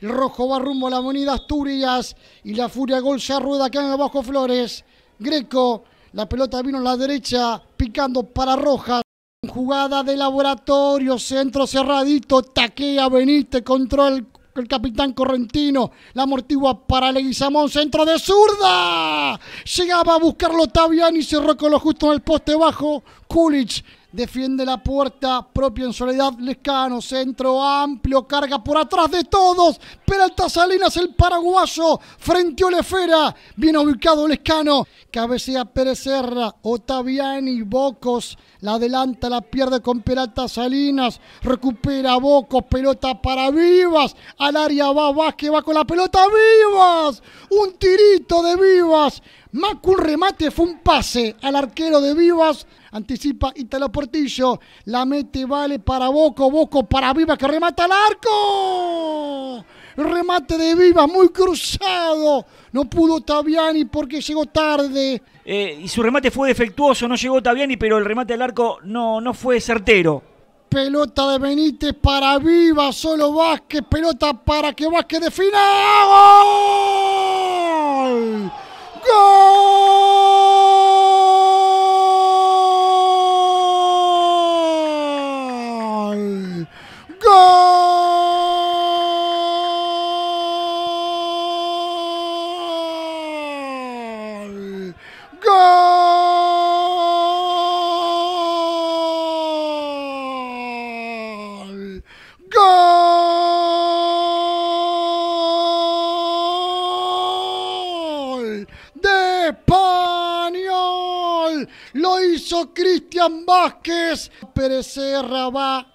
El rojo va rumbo a la moneda Asturias y la furia gol se rueda acá en Bajo Flores. Greco, la pelota vino a la derecha picando para Rojas. Jugada de laboratorio, centro cerradito, taquea Benítez contra el, capitán Correntino. La amortigua para Leguizamón, centro de zurda. Llegaba a buscarlo Taviani y cerró con lo justo en el poste bajo. Kulich Defiende la puerta propia en soledad. Lescano, centro amplio, carga por atrás de todos. Peralta Salinas, el paraguayo, frente a Olefera. viene ubicado Lescano. Cabecea Pérez Serra, Otaviani, Bocos. La adelanta, la pierde con Peralta Salinas. Recupera Bocos, pelota para Vivas. Al área va Vázquez, va con la pelota Vivas. Un tirito de Vivas. Macu remate fue un pase al arquero de Vivas. Anticipa Italo Portillo. La mete vale para Boco. Boco para Vivas que remata al arco. Remate de Vivas muy cruzado. No pudo Taviani porque llegó tarde. Eh, y su remate fue defectuoso. No llegó Taviani, pero el remate al arco no, no fue certero. Pelota de Benítez para Vivas. Solo Vázquez. Pelota para que Vázquez defina. ¡Gol! Go! lo hizo Cristian Vázquez. Perecerra va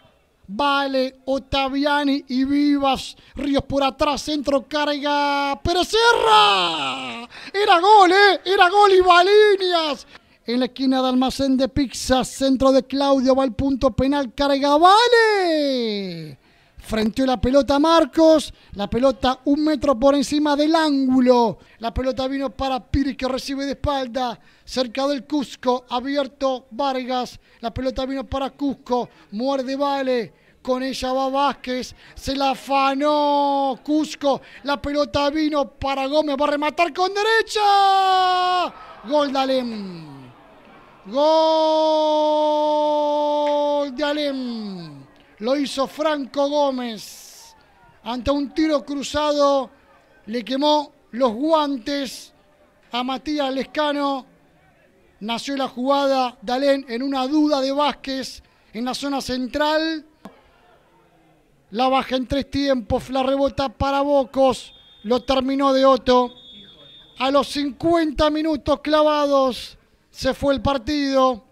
Vale, Otaviani y Vivas. Ríos por atrás, centro, carga. Perecerra. Era gol, ¿eh? Era gol y líneas. En la esquina de almacén de Pizza, centro de Claudio, va el punto penal, carga, vale. Frenteó la pelota Marcos. La pelota un metro por encima del ángulo. La pelota vino para Pires que recibe de espalda. Cerca del Cusco. Abierto Vargas. La pelota vino para Cusco. Muerde Vale. Con ella va Vázquez. Se la afanó Cusco. La pelota vino para Gómez. Va a rematar con derecha. Gol de Alem. Gol de Alem. Lo hizo Franco Gómez. Ante un tiro cruzado le quemó los guantes a Matías Lescano. Nació la jugada Dalén en una duda de Vázquez en la zona central. La baja en tres tiempos, la rebota para Bocos, lo terminó de Otto. A los 50 minutos clavados se fue el partido.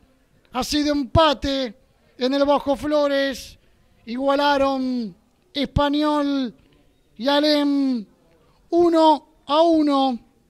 Ha sido empate en el Bajo Flores. Igualaron Español y Alem 1 a 1.